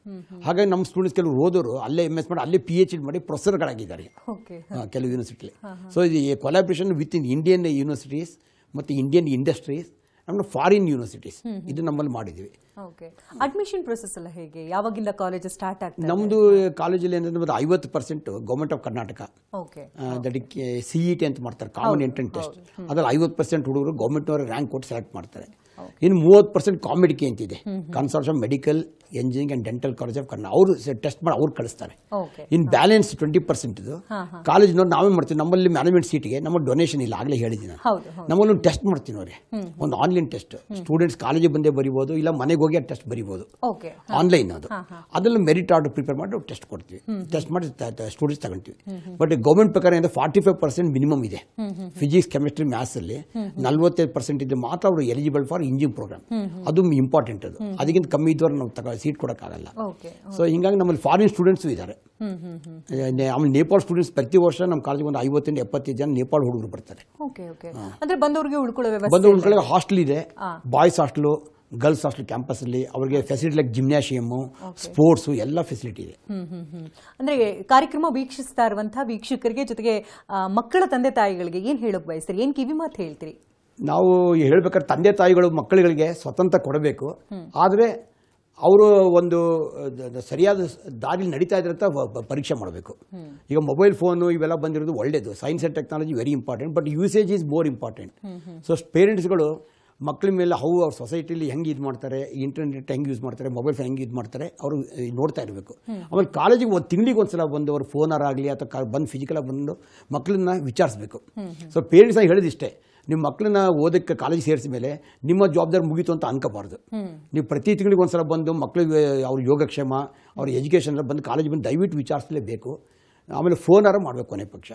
ಹಾಗಾಗಿ ನಮ್ಮ ಸ್ಟೂಡೆಂಟ್ಸ್ ಕೆಲವರು ಓದೋರು ಅಲ್ಲೇ ಎಮ್ ಎಸ್ ಮಾಡಿ ಅಲ್ಲೇ ಪಿ ಎಚ್ ಡಿ ಮಾಡಿ ಪ್ರೊಫೆಸರ್ಗಳಾಗಿದ್ದಾರೆ ಕೆಲವು ಯೂನಿವರ್ಸಿಟಿಲಿ ಸೊ ಇದು collaboration with in Indian universities ಮತ್ತು ಇಂಡಿಯನ್ ಇಂಡಸ್ಟ್ರೀಸ್ ನಮ್ಮ ಫಾರಿನ್ ಯೂನಿವರ್ಸಿಟೀಸ್ ಇದು ನಮ್ಮಲ್ಲಿ ಮಾಡಿದ್ವಿ ಅಡ್ಮಿಷನ್ ಪ್ರೊಸೆಸ್ ಎಲ್ಲ ಹೇಗೆ ಯಾವಾಗಿಂದ ಕಾಲೇಜ್ ಸ್ಟಾರ್ಟ್ ಆಗ್ತದೆ ನಮ್ಮದು ಕಾಲೇಜಲ್ಲಿ ಅಂತಂದ್ರೆ ಐವತ್ತು ಪರ್ಸೆಂಟ್ ಗೌರ್ಮೆಂಟ್ ಆಫ್ ಕರ್ನಾಟಕ ಅದಕ್ಕೆ ಸಿ ಇ ಟಿ ಅಂತ ಮಾಡ್ತಾರೆ ಕಾಮನ್ ಎಂಟ್ರೆನ್ಸ್ ಟೆಸ್ಟ್ ಅದ್ರಲ್ಲಿ ಐವತ್ತು ಪರ್ಸೆಂಟ್ ಹುಡುಗರು ಗೌರ್ಮೆಂಟ್ನವರು ರ್ಯಾಂಕ್ ಕೊಟ್ಟು ಸೆಲೆಕ್ಟ್ ಮಾಡ್ತಾರೆ ಇನ್ನು ಮೂವತ್ತು ಪರ್ಸೆಂಟ್ ಕಾಮಿಡಿಕೆ ಅಂತಿದೆ consult of medical engineering and dental college of Kannada ಅವರು ಟೆಸ್ಟ್ ಮಾಡಿ ಅವ್ರು ಕಳಿಸ್ತಾರೆ ಇನ್ ಬ್ಯಾಲೆನ್ಸ್ ಟ್ವೆಂಟಿ ಪರ್ಸೆಂಟ್ ಇದು ಕಾಲೇಜ್ನವ್ರು ನಾವೇ ಮಾಡ್ತೀವಿ ನಮ್ಮಲ್ಲಿ ಮ್ಯಾನೇಜ್ಮೆಂಟ್ ಸೀಟಿಗೆ ನಮ್ಮ ಡೊನೇಷನ್ ಇಲ್ಲ ಆಗಲೇ ಹೇಳಿದ್ದೀನಿ ನಾನು ನಮ್ಮಲ್ಲಿ ಟೆಸ್ಟ್ ಮಾಡ್ತೀನಿ ಅವ್ರಿಗೆ ಒಂದು ಆನ್ಲೈನ್ ಟೆಸ್ಟ್ ಸ್ಟೂಡೆಂಟ್ಸ್ ಕಾಲೇಜಿಗೆ ಬಂದೇ ಬರಿಬೋದು ಇಲ್ಲ ಮನೆಗೆ ಹೋಗಿ ಆ ಟೆಸ್ಟ್ ಬರಿಬೋದು ಆನ್ಲೈನ್ ಅದು ಅದರಲ್ಲಿ ಮೆರಿಟ್ ಆರ್ಡರ್ ಪ್ರಿಪೇರ್ ಮಾಡಿ ಟೆಸ್ಟ್ ಕೊಡ್ತೀವಿ ಟೆಸ್ಟ್ ಮಾಡಿ ಸ್ಟೂಡೆಂಟ್ಸ್ ತಗೊಂತೀವಿ ಬಟ್ ಗೌರ್ಮೆಂಟ್ ಪ್ರಕಾರ ಏನಂದ್ರೆ ಫಾರ್ಟಿ ಫೈವ್ ಪರ್ಸೆಂಟ್ ಮಿನಿಮಮ್ ಇದೆ ಫಿಸಿಕ್ಸ್ ಕೆಮಿಸ್ಟ್ರಿ ಮ್ಯಾಥ್ಸಲ್ಲಿ ನಲ್ವತ್ತೈದು ಪರ್ಸೆಂಟ್ ಇದ್ರೆ ಮಾತ್ರ ಅವರು ಎಲಿಜಿಬಲ್ ಫಾರ್ ಇಂಜಿನಿಯರಿಂಗ್ ಪ್ರೋಗ್ರಾಮ್ ಅದು ಇಂಪಾರ್ಟೆಂಟ್ ಅದು ಅದಕ್ಕಿಂತ ಕಮ್ಮಿ ಇದ್ದವರು ನಾವು ತಗೊಳ್ಳಿ ಸೀಟ್ ಕೊಡೋಕ್ಕಾಗಲ್ಲ ಸೊ ಹಿಂಗಾಗಿ ನಮ್ಮಲ್ಲಿ ಫಾರಿನ್ ಸ್ಟೂಡೆಂಟ್ಸು ಇದ್ದಾರೆ ಆಮೇಲೆ ನೇಪಾಳ ಸ್ಟೂಡೆಂಟ್ಸ್ ಪ್ರತಿ ವರ್ಷ ನಮ್ಮ ಕಾಲೇಜಿಗೆ ಒಂದು ಐವತ್ತಿಂದ ಎಪ್ಪತ್ತೈದು ಜನ ನೇಪಾಳ ಹುಡುಗರು ಬರ್ತಾರೆ ಅಂದ್ರೆ ಬಂದವರಿಗೆ ಉಳ್ಕೊಳ್ಳೋ ಹಾಸ್ಟೆಲ್ ಇದೆ boys hostel girls hostel campus ಅಲ್ಲಿ ಅವರಿಗೆ ಫೆಸಿಲಿಟಿ ಲೈಕ್ ಜಿಮ್ನಾಷಿಯಮ್ ಸ್ಪೋರ್ಟ್ಸ್ ಎಲ್ಲ ಫೆಸಿಲಿಟಿ ಇದೆ ಅಂದ್ರೆ ಕಾರ್ಯಕ್ರಮ ವೀಕ್ಷಿಸ್ತಾ ಇರುವಂತಹ ವೀಕ್ಷಕರಿಗೆ ಜೊತೆಗೆ ಮಕ್ಕಳ ತಂದೆ ತಾಯಿಗಳಿಗೆ ಏನ್ ಹೇಳಕ್ ಬಯಸ್ತೀರಿ ಏನ್ ಕಿವಿ ಮಾತು ಹೇಳ್ತೀರಿ ನಾವು ಹೇಳ್ಬೇಕಾದ್ರೆ ತಂದೆ ತಾಯಿಗಳು ಮಕ್ಕಳುಗಳಿಗೆ ಸ್ವತಂತ್ರ ಕೊಡಬೇಕು ಆದರೆ ಅವರು ಒಂದು ಸರಿಯಾದ ದಾರಿಲಿ ನಡೀತಾ ಇದ್ರಂತ ಅಂತ ಪರೀಕ್ಷೆ ಮಾಡಬೇಕು ಈಗ ಮೊಬೈಲ್ ಫೋನು ಇವೆಲ್ಲ ಬಂದಿರೋದು ಒಳ್ಳೆಯದು science and technology very important but usage is more important so ಪೇರೆಂಟ್ಸ್ಗಳು ಮಕ್ಕಳ ಮೇಲೆ ಹೌ ಅವ್ರ ಸೊಸೈಟಿಲಿ ಹೆಂಗೆ ಇದು ಮಾಡ್ತಾರೆ ಇಂಟರ್ನೆಟ್ ಹೆಂಗೆ ಯೂಸ್ ಮಾಡ್ತಾರೆ ಮೊಬೈಲ್ ಹೆಂಗೆ ಇದು ಮಾಡ್ತಾರೆ ಅವರು ನೋಡ್ತಾ ಇರಬೇಕು ಆಮೇಲೆ ಕಾಲೇಜಿಗೆ ಒಂದು ತಿಂಗಳಿಗೆ ಒಂದು ಸಲ ಬಂದು ಅವ್ರು ಫೋನಾರಾಗಲಿ ಅಥವಾ ಬಂದು ಫಿಸಿಕಲಾಗಿ ಬಂದು ಮಕ್ಕಳನ್ನ ವಿಚಾರಿಸಬೇಕು ಸೊ ಪೇರೆಂಟ್ಸಾಗಿ ಹೇಳಿದಿಷ್ಟೇ ನಿಮ್ಮ ಮಕ್ಕಳನ್ನ ಓದಕ್ಕೆ ಕಾಲೇಜ್ ಸೇರಿಸಿದ ಮೇಲೆ ನಿಮ್ಮ ಜವಾಬ್ದಾರಿ ಮುಗೀತು ಅಂತ ಅನ್ಕೋಬಾರ್ದು ನೀವು ಪ್ರತಿ ತಿಂಗಳಿಗೆ ಒಂದ್ಸಲ ಬಂದು ಮಕ್ಕಳಿಗೆ ಅವ್ರ ಯೋಗಕ್ಷೇಮ ಅವ್ರ ಎಜುಕೇಷನ್ ಬಂದು ಕಾಲೇಜ್ ಬಂದು ದಯವಿಟ್ಟು ವಿಚಾರಿಸಲೇಬೇಕು ಆಮೇಲೆ ಫೋನ್ ಆರ ಮಾಡಬೇಕು ಕೊನೆ ಪಕ್ಷ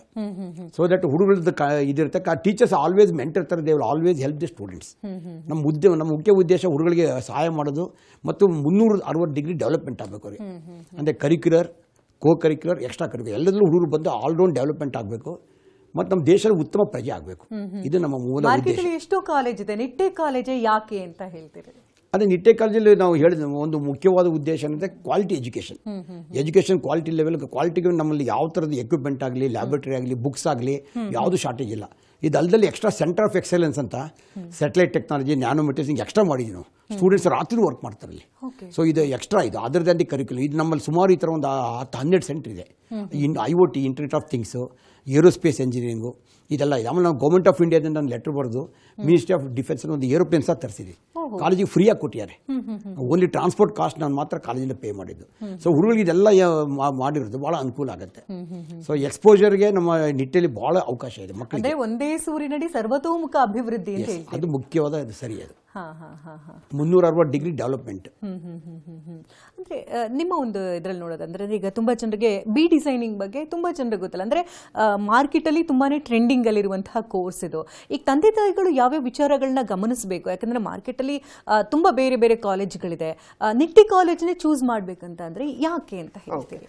ಸೊ ದಟ್ ಹುಡುಗರದ್ದು ಕ ಇದಿರುತ್ತೆ ಟೀಚರ್ಸ್ ಆಲ್ವೇಸ್ ಮೆಂಟರ್ ತರ they always help the students ನಮ್ಮ ಉದ್ಯಮ ನಮ್ಮ ಮುಖ್ಯ ಉದ್ದೇಶ ಹುಡುಗಳಿಗೆ ಸಹಾಯ ಮಾಡೋದು ಮತ್ತು ಮುನ್ನೂರ ಅರವತ್ತು ಡಿಗ್ರಿ ಡೆವಲಪ್ಮೆಂಟ್ ಆಗಬೇಕು ಅವ್ರಿಗೆ ಅಂದರೆ curricular cocurricular extracurricular ಎಲ್ಲದರಲ್ಲೂ ಹುಡುಗರು ಬಂದು ಆಲ್ರೌಂಡ್ ಡೆವಲಪ್ಮೆಂಟ್ ಆಗಬೇಕು ಮತ್ತು ನಮ್ಮ ದೇಶದ ಉತ್ತಮ ಪ್ರಜೆ ಆಗಬೇಕು ಇದು ನಮ್ಮ ಮೂಲ ಎಷ್ಟೋ ಕಾಲೇಜ್ ಇದೆ ನಿಟ್ಟೆ ಕಾಲೇಜೇ ಯಾಕೆ ಅಂತ ಹೇಳ್ತೀರಿ ಅದೇ ನಿಟ್ಟೆ ಕಾಲೇಜಲ್ಲಿ ನಾವು ಹೇಳಿದ ಒಂದು ಮುಖ್ಯವಾದ ಉದ್ದೇಶ ಅಂದರೆ quality education education quality level ಕ್ವಾಲಿಟಿಗೆ ನಮ್ಮಲ್ಲಿ ಯಾವ ಥರದ ಎಕ್ವಿಪ್ಮೆಂಟ್ ಆಗಲಿ ಲ್ಯಾಬೊರೇಟರಿ ಆಗಲಿ ಬುಕ್ಸ್ ಆಗಲಿ ಯಾವುದು ಶಾರ್ಟೇಜ್ ಇಲ್ಲ ಇದಲ್ಲದಲ್ಲಿ ಎಕ್ಸ್ಟ್ರಾ ಸೆಂಟರ್ ಆಫ್ ಎಕ್ಸಲೆನ್ಸ್ ಅಂತ ಸ್ಯಾಟಲೈಟ್ ಟೆಕ್ನಾಲಜಿ ನ್ಯಾನೋಮೆಟೀರಿಯಲ್ಸ್ ಎಕ್ಸ್ಟ್ರಾ ಮಾಡಿದ್ವಿ ನಾವು ಸ್ಟೂಡೆಂಟ್ಸ್ ರಾತ್ರಿ ವರ್ಕ್ ಮಾಡ್ತಾರೆ ಇಲ್ಲಿ ಸೊ ಇದು ಎಕ್ಸ್ಟ್ರಾ ಇದು ಅದರದಲ್ಲಿ ಕರಿಕ್ಯುಲಮ್ ಇದು ನಮ್ಮಲ್ಲಿ ಸುಮಾರು ಈ ಥರ ಒಂದು ಹತ್ತು ಹನ್ನೆರಡು ಸೆಂಟರ್ ಇದೆ in I O T internet of things aerospace engineering ಇದೆಲ್ಲ ಇದೆ ಆಮೇಲೆ ನಾವು ಗೌರ್ಮೆಂಟ್ ಆಫ್ ಇಂಡಿಯಾದಿಂದ ಒಂದು ಲೆಟ್ರ್ ಬರೆದು ಮಿನಿಸ್ಟ್ರಿ ಆಫ್ ಡಿಫೆನ್ಸ್ ಒಂದು ಏರೋಪ್ಲೇನ್ ಸಹ ತರಿಸಿದೆ ಕಾಲೇಜಿಗೆ ಆಗಿ ಕೊಟ್ಟಿದ್ದಾರೆ ಓನ್ಲಿ ಟ್ರಾನ್ಸ್ಪೋರ್ಟ್ ಕಾಸ್ಟ್ ನಾನು ಮಾತ್ರ ಕಾಲೇಜಿಂದ ಪೇ ಮಾಡಿದ್ದು ಸೊ ಹುಡುಗರಿಗೆ ಇದೆಲ್ಲ ಮಾಡಿರೋದು ಬಹಳ ಅನುಕೂಲ ಆಗುತ್ತೆ ಸೊ ಎಕ್ಸ್ಪೋಜರ್ಗೆ ನಮ್ಮ ನಿಟ್ಟಲ್ಲಿ ಬಹಳ ಅವಕಾಶ ಇದೆ ಮಕ್ಕಳಿಗೆ ಒಂದೇ ಸೂರಿನಡಿ ಸರ್ವತೋಮುಖ ಅಭಿವೃದ್ಧಿ ಅದು ಮುಖ್ಯವಾದ ಸರಿ ಅದು ಮುನ್ನೂರ ಅರವತ್ತು ಡಿಗ್ರಿ ಡೆವಲಪ್ಮೆಂಟ್ ಅಂದ್ರೆ ನಿಮ್ಮ ಒಂದು ಇದ್ರಲ್ಲಿ ನೋಡೋದಂದ್ರೆ ಈಗ ತುಂಬಾ ಜನರಿಗೆ ಬಿ ಡಿಸೈನಿಂಗ್ ಬಗ್ಗೆ ತುಂಬಾ ಜನರಿಗೆ ಗೊತ್ತಲ್ಲ ಅಂದ್ರೆ ಮಾರ್ಕೆಟ್ ಅಲ್ಲಿ ತುಂಬಾನೇ ಟ್ರೆಂಡಿಂಗ್ ಅಲ್ಲಿರುವಂತಹ ಕೋರ್ಸ್ ಇದು ಈಗ ತಂದೆ ತಾಯಿಗಳು ಯಾವ So, ವಿಚಾರಗಳನ್ನ ಗಮನಿಸಬೇಕು ಯಾಕಂದರೆ ಮಾರ್ಕೆಟಲ್ಲಿ ತುಂಬ ಬೇರೆ ಬೇರೆ ಕಾಲೇಜ್ಗಳಿದೆ ನಿಟ್ಟಿ ಕಾಲೇಜ್ನೇ ಚೂಸ್ ಮಾಡಬೇಕಂತ ಅಂದರೆ ಯಾಕೆ ಅಂತ ಹೇಳ್ತೀರಿ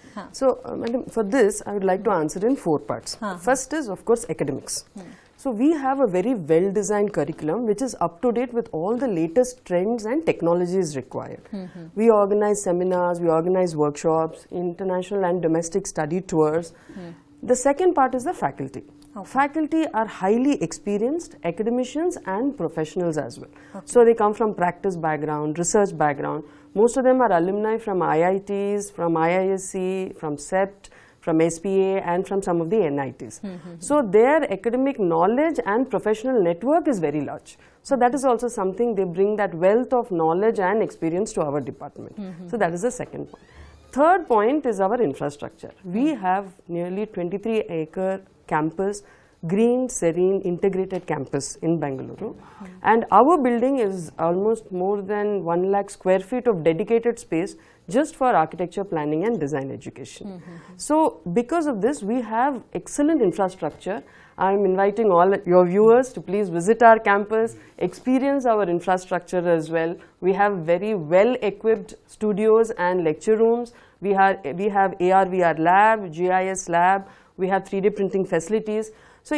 uh, So we have a very well-designed curriculum which is up to date with all the latest trends and technologies required. Mm-hmm. We organize seminars, we organize workshops, international and domestic study tours. Mm. The second part is the faculty faculty are highly experienced academicians and professionals as well. Okay. So, they come from practice background, research background. Most of them are alumni from IITs, from IISc, from SEPT, from SPA and from some of the NITs. Mm hmm, -hmm. So their academic knowledge and professional network is very large. So that is also something they bring that wealth of knowledge and experience to our department. Mm -hmm. So that is the second point. Third point is our infrastructure. We hmm. have nearly 23 acre campus, green, serene, integrated campus in Bangalore. And our building is almost more than 1 lakh square feet of dedicated space just for architecture planning and design education. Mm -hmm. So because of this, we have excellent infrastructure. I'm inviting all your viewers to please visit our campus, experience our infrastructure as well. We have very well-equipped studios and lecture rooms. We, have we have AR-VR lab, GIS lab, we have 3D printing facilities. So,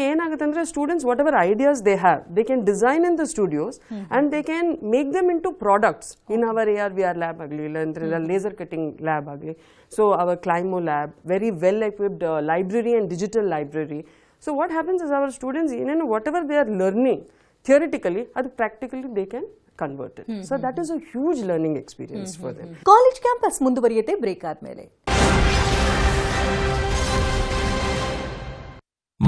students whatever ideas they have, they can design in the studios and they can make them into products in our AR VR lab laser cutting lab So, our Climo lab, very well equipped library and digital library. So, what happens is our students, you know, whatever they are learning theoretically, or practically they can convert it. So, that is a huge learning experience mm -hmm. for them. College campus the break ಆದ್ಮೇಲೆ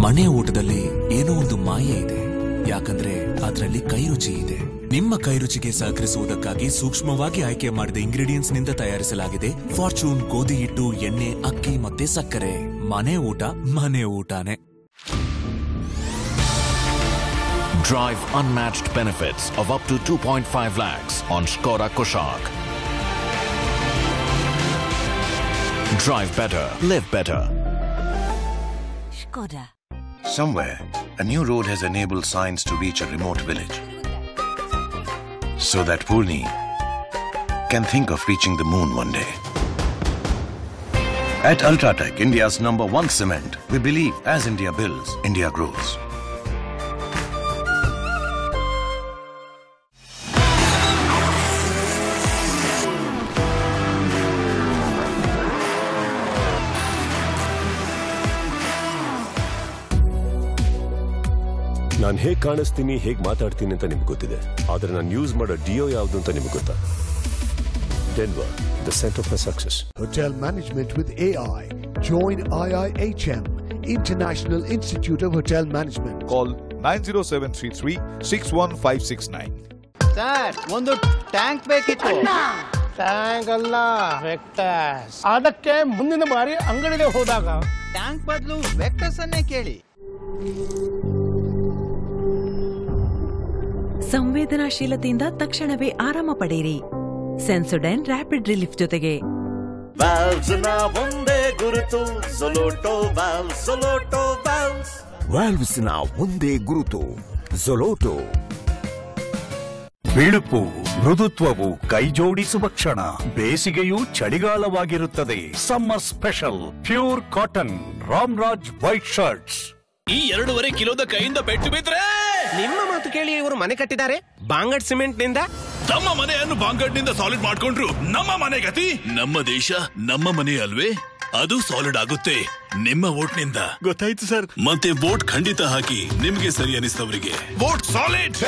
ಮನೆ ಊಟದಲ್ಲಿ ಏನೋ ಒಂದು ಮಾಯೆ ಇದೆ ಯಾಕಂದ್ರೆ ಅದರಲ್ಲಿ ಕೈರುಚಿ ಇದೆ ನಿಮ್ಮ ಕೈರುಚಿಗೆ ಸಹಕರಿಸುವುದಕ್ಕಾಗಿ ಸೂಕ್ಷ್ಮವಾಗಿ ಆಯ್ಕೆ ಮಾಡಿದ ಇಂಗ್ರೀಡಿಯೆಂಟ್ಸ್ ನಿಂದ ತಯಾರಿಸಲಾಗಿದೆ ಫಾರ್ಚೂನ್ ಗೋಧಿ ಹಿಟ್ಟು ಎಣ್ಣೆ ಅಕ್ಕಿ ಮತ್ತೆ ಸಕ್ಕರೆ ಮನೆ ಊಟ ಮನೆ ಊಟನೇ benefits unmatched benefits of up to 2.5 lakhs on Skoda Kushaq drive better, live better. Skoda. Somewhere, a new road has enabled science to reach a remote village so that Purni can think of reaching the moon one day. At Ultratech, India's number one cement, we believe as India builds, India grows. ನಾನು ಹೇಗೆ ಕಾಣಿಸ್ತೀನಿ ಹೇಗೆ ಮಾತಾಡ್ತೀನಿ ಅಂತ ನಿಮ್ಗೆ ಗೊತ್ತಿದೆ ಆದರೆ ನಾನು use ಮಾಡೋ ಡಿಯೋ ಯಾವುದು ಅಂತ ನಿಮ್ಗೆ ಗೊತ್ತಾ Denver, the center for success. Hotel Management with AI. Join IIHM, International Institute of Hotel Management. Call 90733-61569. Sir, ಒಂದು ಟ್ಯಾಂಕ್ ಬೇಕಿತ್ತು ಟ್ಯಾಂಕ್ ಅಲ್ಲ ವೆಕ್ಟಸ್ ಅದಕ್ಕೆ ಮುಂದಿನ ಬಾರಿ ಅಂಗಡಿಗೆ ಹೋದಾಗ ಟ್ಯಾಂಕ್ ಬದಲು ವೆಕ್ಟಸ್ ಅನ್ನೇ ಕೇಳಿ ಸಂವೇದನಾಶೀಲತೆಯಿಂದ ತಕ್ಷಣವೇ ಆರಾಮ ಪಡೆಯಿರಿ ಸೆನ್ಸೊಡೈನ್ ರಾಪಿಡ್ ರಿಲೀಫ್ ಜೊತೆಗೆ ಒಂದೇ ಗುರುತು ಒಂದೇ ಗುರುತು ಬಿಳುಪು ಮೃದುತ್ವವು ಜೋಡಿಸುವ ಕ್ಷಣ ಬೇಸಿಗೆಯು ಚಳಿಗಾಲವಾಗಿರುತ್ತದೆ summer special pure cotton Ramraj white shirts ಈ ಎರಡೂವರೆ ಕಿಲೋದ ಕೈಯಿಂದ ಬೆಟ್ಟು ಬಿದ್ರೆ ನಿಮ್ಮ ಮಾತು ಕೇಳಿ ಇವರು ಮನೆ ಕಟ್ಟಿದ್ದಾರೆ ಬಾಂಗಡ್ ಸಿಮೆಂಟ್ ನಿಂದ ತಮ್ಮ ಮನೆಯನ್ನು ಬಾಂಗಡ್ ನಿಂದ ಸಾಲಿಡ್ ಮಾಡ್ಕೊಂಡ್ರು ನಮ್ಮ ಮನೆ ಗತಿ ನಮ್ಮ ದೇಶ ನಮ್ಮ ಮನೆ ಅಲ್ವೇ ಅದು ಸಾಲಿಡ್ ಆಗುತ್ತೆ ನಿಮ್ಮ ವೋಟ್ ನಿಂದ ಗೊತ್ತಾಯ್ತು ಸರ್ ಮತ್ತೆ ವೋಟ್ ಖಂಡಿತ ಹಾಕಿ ನಿಮ್ಗೆ ಸರಿ ಅನಿಸ್ತವರಿಗೆ vote solid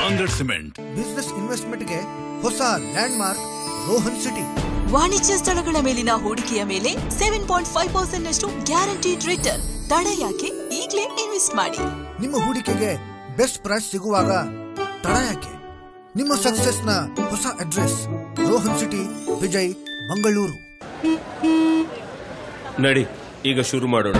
bonded cement business ಗೆ ಹೊಸ ಲ್ಯಾಂಡ್ ಮಾರ್ಕ್ ರೋಹನ್ ಸಿಟಿ ವಾಣಿಜ್ಯ ಸ್ಥಳಗಳ ಮೇಲಿನ ಹೂಡಿಕೆಯ ಮೇಲೆ ಸೆವೆನ್ ಪಾಯಿಂಟ್ ಫೈವ್ ಪರ್ಸೆಂಟ್ ಅಷ್ಟು ಗ್ಯಾರಂಟಿ ರಿಟರ್ನ್ ತಡ ಯಾಕೆ ಈಗಲೇ ಇನ್ವೆಸ್ಟ್ ಮಾಡಿ ನಿಮ್ಮ ಹೂಡಿಕೆಗೆ ಬೆಸ್ಟ್ ಪ್ರೈಸ್ ಸಿಗುವಾಗ ತಡ ಯಾಕೆ ನಿಮ್ಮ ನ ಹೊಸ ಅಡ್ರೆಸ್ ರೋಹನ್ ಸಿಟಿ ವಿಜಯ್ ಮಂಗಳೂರು ನಡಿ ಈಗ ಶುರು ಮಾಡೋಣ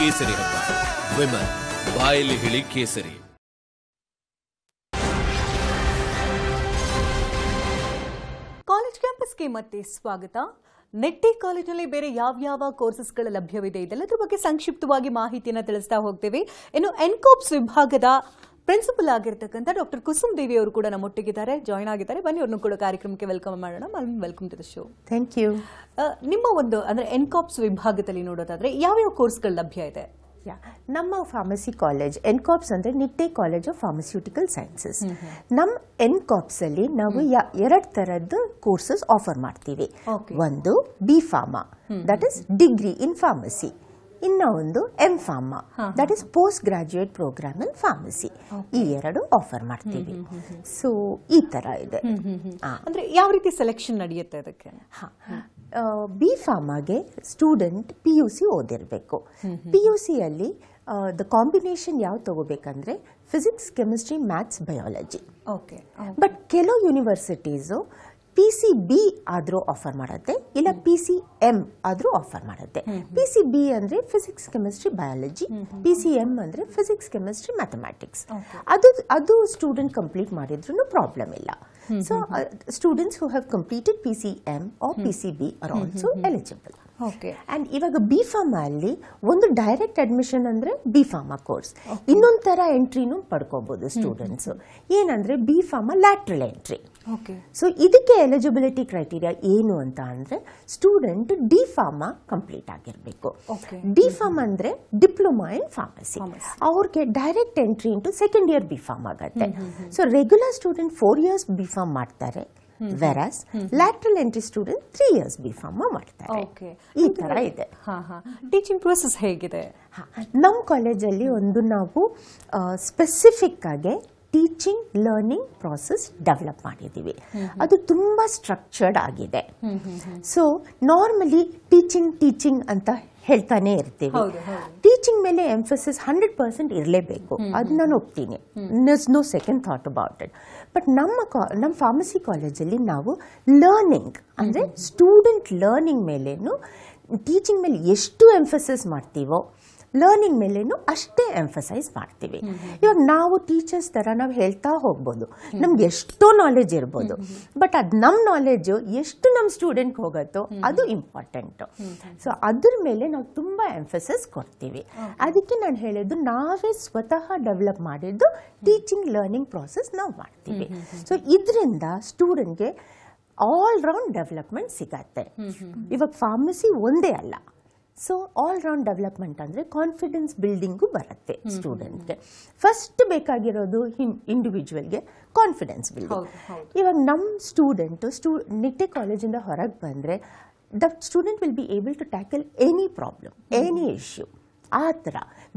ಕೇಸರಿ ಹಬ್ಬ ವಿಮನ್ ಬಾಯಲ್ಲಿ ಹೇಳಿ ಕೇಸರಿ ಕಾಲೇಜ್ ಕ್ಯಾಂಪಸ್ಗೆ ಮತ್ತೆ ಸ್ವಾಗತ ನೆಟ್ಟಿ ಕಾಲೇಜಿನಲ್ಲಿ ಬೇರೆ ಯಾವ್ಯಾವ ಕೋರ್ಸಸ್ಗಳ ಲಭ್ಯವಿದೆ ಇದೆಲ್ಲದರ ಬಗ್ಗೆ ಸಂಕ್ಷಿಪ್ತವಾಗಿ ಮಾಹಿತಿಯನ್ನು ತಿಳಿಸ್ತಾ ಹೋಗ್ತೇವೆ ಇನ್ನು ಎನ್ಕೋಪ್ಸ್ ವಿಭಾಗದ ಪ್ರಿನ್ಸಿಪಲ್ ಆಗಿರ್ತಕ್ಕಂಥ ಡಾಕ್ಟರ್ ಕುಸುಮ್ ದೇವಿ ಅವರು ಕೂಡ ನಮ್ಮೊಟ್ಟಿಗಿದ್ದಾರೆ ಜಾಯ್ನ್ ಆಗಿದ್ದಾರೆ ಬನ್ನಿ ಅವ್ರನ್ನು ಕೂಡ ಕಾರ್ಯಕ್ರಮಕ್ಕೆ ವೆಲ್ಕಮ್ ಮಾಡೋಣ welcome to the show thank you ನಿಮ್ಮ ಒಂದು ಅಂದರೆ ಎನ್ಕಾಪ್ಸ್ ವಿಭಾಗದಲ್ಲಿ ನೋಡೋದಾದರೆ ಯಾವ್ಯಾವ ಕೋರ್ಸ್ಗಳು ಲಭ್ಯ ಇದೆ ಯಾ ನಮ್ಮ ಫಾರ್ಮಸಿ ಕಾಲೇಜ್ ಎನ್ಕಾಪ್ಸ್ ಅಂದರೆ Nitte college of pharmaceutical sciences ನಮ್ಮ ಅಲ್ಲಿ ನಾವು ಎರಡು ಥರದ್ದು ಕೋರ್ಸಸ್ ಆಫರ್ ಮಾಡ್ತೀವಿ ಒಂದು B pharma that is degree in pharmacy ಇನ್ನ ಒಂದು M pharma that is post graduate program in pharmacy ಈ ಎರಡು ಆಫರ್ ಮಾಡ್ತೀವಿ ಸೊ ಈ ತರ ಇದೆ ಅಂದ್ರೆ ಯಾವ ರೀತಿ ಸೆಲೆಕ್ಷನ್ ನಡೆಯುತ್ತೆ ಅದಕ್ಕೆ ಬಿ ಫಾರ್ಮಾಗೆ ಸ್ಟೂಡೆಂಟ್ ಪಿ ಯು ಸಿ ಓದಿರಬೇಕು ಪಿ ಯು ಸಿಯಲ್ಲಿ ದ ಕಾಂಬಿನೇಷನ್ ಯಾವ ತಗೋಬೇಕಂದ್ರೆ physics chemistry maths biology okay but ಕೆಲವು ಯೂನಿವರ್ಸಿಟೀಸು ಪಿ ಸಿ ಬಿ ಆದರೂ ಆಫರ್ ಮಾಡುತ್ತೆ ಇಲ್ಲ ಪಿ ಸಿ ಎಮ್ ಆದರೂ ಆಫರ್ ಮಾಡುತ್ತೆ ಪಿ ಸಿ ಬಿ ಅಂದರೆ physics chemistry biology P C M ಅಂದರೆ ಫಿಸಿಕ್ಸ್ ಕೆಮಿಸ್ಟ್ರಿ ಮ್ಯಾಥಮ್ಯಾಟಿಕ್ಸ್ ಅದು ಅದು ಸ್ಟೂಡೆಂಟ್ ಕಂಪ್ಲೀಟ್ ಮಾಡಿದ್ರೂ ಪ್ರಾಬ್ಲಮ್ ಇಲ್ಲ so students who have completed P C M R P C B are also eligible okay and ಇವಾಗ B pharma ಅಲ್ಲಿ ಒಂದು direct admission ಅಂದರೆ B pharma course ಇನ್ನೊಂದು ಥರ ಎಂಟ್ರಿನೂ ಪಡ್ಕೋಬೋದು ಸ್ಟೂಡೆಂಟ್ಸು ಏನಂದರೆ B pharma lateral entry okay so ಇದಕ್ಕೆ ಎಲಿಜಿಬಿಲಿಟಿ ಕ್ರೈಟೀರಿಯಾ ಏನು ಅಂತ ಅಂದರೆ ಸ್ಟೂಡೆಂಟ್ ಡಿ ಫಾರ್ಮ ಕಂಪ್ಲೀಟ್ ಆಗಿರಬೇಕು ಡಿ ಫಾರ್ಮ್ ಅಂದರೆ ಡಿಪ್ಲೊಮಾ ಇನ್ ಫಾರ್ಮಸಿ ಅವ್ರಿಗೆ direct entry into second year B pharm ಆಗುತ್ತೆ so regular student four years B pharm ಮಾಡ್ತಾರೆ versus lateral entry student three years B pharm ಮಾಡ್ತಾರೆ ಈ ತರ ಇದೆ teaching process ಹೇಗಿದೆ ನಮ್ಮ ಕಾಲೇಜಲ್ಲಿ ಒಂದು ನಾವು ಸ್ಪೆಸಿಫಿಕ್ ಆಗಿ ಟೀಚಿಂಗ್ ಲರ್ನಿಂಗ್ ಪ್ರಾಸೆಸ್ ಡೆವಲಪ್ ಮಾಡಿದ್ದೀವಿ ಅದು ತುಂಬ ಸ್ಟ್ರಕ್ಚರ್ಡ್ ಆಗಿದೆ ಸೊ ನಾರ್ಮಲಿ ಟೀಚಿಂಗ್ ಟೀಚಿಂಗ್ ಅಂತ ಹೇಳ್ತಾನೆ ಇರ್ತೀವಿ ಟೀಚಿಂಗ್ ಮೇಲೆ ಎಂಫೋಸಿಸ್ ಹಂಡ್ರೆಡ್ ಪರ್ಸೆಂಟ್ ಇರಲೇಬೇಕು ಅದು ನಾನು ಒಪ್ತೀನಿ ನಸ್ no second thought about it but ನಮ್ಮ ನಮ್ಮ ಫಾರ್ಮಸಿ ಕಾಲೇಜಲ್ಲಿ ನಾವು ಲರ್ನಿಂಗ್ ಅಂದರೆ ಸ್ಟೂಡೆಂಟ್ ಲರ್ನಿಂಗ್ ಮೇಲೇನು ಟೀಚಿಂಗ್ ಮೇಲೆ ಎಷ್ಟು ಎಂಫೋಸಿಸ್ ಮಾಡ್ತೀವೋ ಲರ್ನಿಂಗ್ ಮೇಲೇನು ಅಷ್ಟೇ ಎಂಫಸೈಸ್ ಮಾಡ್ತೀವಿ ಇವಾಗ ನಾವು ಟೀಚರ್ಸ್ ಥರ ನಾವು ಹೇಳ್ತಾ ಹೋಗ್ಬೋದು ನಮ್ಗೆ ಎಷ್ಟೋ ನಾಲೆಜ್ ಇರ್ಬೋದು ಬಟ್ ಅದು ನಮ್ಮ ನಾಲೆಜ್ ಎಷ್ಟು ನಮ್ಮ ಸ್ಟೂಡೆಂಟ್ ಹೋಗುತ್ತೋ ಅದು ಇಂಪಾರ್ಟೆಂಟು ಸೊ ಅದ್ರ ಮೇಲೆ ನಾವು ತುಂಬ ಎಂಫಸಿಸ್ ಕೊಡ್ತೀವಿ ಅದಕ್ಕೆ ನಾನು ಹೇಳೋದು ನಾವೇ ಸ್ವತಃ ಡೆವಲಪ್ ಮಾಡಿದ್ದು ಟೀಚಿಂಗ್ ಲರ್ನಿಂಗ್ ಪ್ರಾಸೆಸ್ ನಾವು ಮಾಡ್ತೀವಿ ಸೊ ಇದರಿಂದ ಸ್ಟೂಡೆಂಟ್ಗೆ ಆಲ್ ರೌಂಡ್ ಡೆವಲಪ್ಮೆಂಟ್ ಸಿಗತ್ತೆ ಇವಾಗ ಫಾರ್ಮಸಿ ಒಂದೇ ಅಲ್ಲ ಸೊ ಆಲ್ ರೌಂಡ್ ಡೆವಲಪ್ಮೆಂಟ್ ಅಂದರೆ ಕಾನ್ಫಿಡೆನ್ಸ್ ಬಿಲ್ಡಿಂಗು ಬರುತ್ತೆ ಸ್ಟೂಡೆಂಟ್ಗೆ ಫಸ್ಟ್ ಬೇಕಾಗಿರೋದು ಇಂಡಿವಿಜುವಲ್ಗೆ ಕಾನ್ಫಿಡೆನ್ಸ್ ಬಿಲ್ಡಿಂಗ್ ಇವಾಗ ನಮ್ಮ ಸ್ಟೂಡೆಂಟು ಸ್ಟೂ ನಿಟ್ಟೆ ಕಾಲೇಜಿಂದ ಹೊರಗೆ ಬಂದರೆ the student will be able to tackle any problem any issue ಆ ಥರ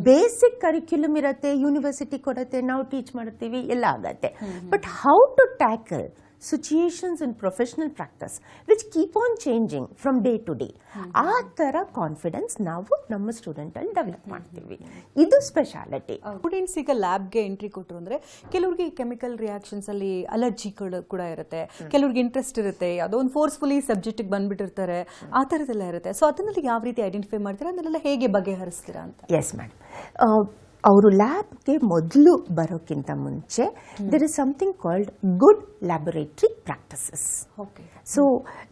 ಬೇಸಿಕ್ ಕರಿಕ್ಯುಲಮ್ ಇರುತ್ತೆ ಯೂನಿವರ್ಸಿಟಿ ಕೊಡುತ್ತೆ ನಾವು ಟೀಚ್ ಮಾಡ್ತೀವಿ ಎಲ್ಲ ಆಗತ್ತೆ but how to tackle situations in professional practice which keep on changing from day to day ಆ ಥರ ಕಾನ್ಫಿಡೆನ್ಸ್ ನಾವು ನಮ್ಮ ಸ್ಟೂಡೆಂಟಲ್ಲಿ ಡೆವಲಪ್ mm-hmm. ಮಾಡ್ತೀವಿ ಇದು ಸ್ಪೆಷಾಲಿಟಿ ಸ್ಟೂಡೆಂಟ್ಸ್ ಈಗ ಲ್ಯಾಬ್ಗೆ ಎಂಟ್ರಿ ಕೊಟ್ಟರು ಅಂದರೆ ಕೆಲವ್ರಿಗೆ ಕೆಮಿಕಲ್ ರಿಯಾಕ್ಷನ್ಸಲ್ಲಿ ಅಲರ್ಜಿ ಕೂಡ ಇರುತ್ತೆ ಕೆಲವ್ರಿಗೆ ಇಂಟ್ರೆಸ್ಟ್ ಇರುತ್ತೆ ಯಾವುದೋ ಒಂದು ಫೋರ್ಸ್ಫುಲಿ ಸಬ್ಜೆಕ್ಟಿಗೆ ಬಂದ್ಬಿಟ್ಟಿರ್ತಾರೆ ಆ ಥರದ್ದೆಲ್ಲ ಇರುತ್ತೆ ಸೊ ಅದನ್ನಲ್ಲಿ ಯಾವ ರೀತಿ ಐಡೆಂಟಿಫೈ ಮಾಡ್ತೀರಾ ಅದನ್ನೆಲ್ಲ ಹೇಗೆ ಬಗೆಹರಿಸ್ತೀರಾ ಅಂತ ಎಸ್ ಮ್ಯಾಮ್ ಅವರು ಲ್ಯಾಬ್ಗೆ ಮೊದಲು ಬರೋಕ್ಕಿಂತ ಮುಂಚೆ there is something called good laboratory practices okay so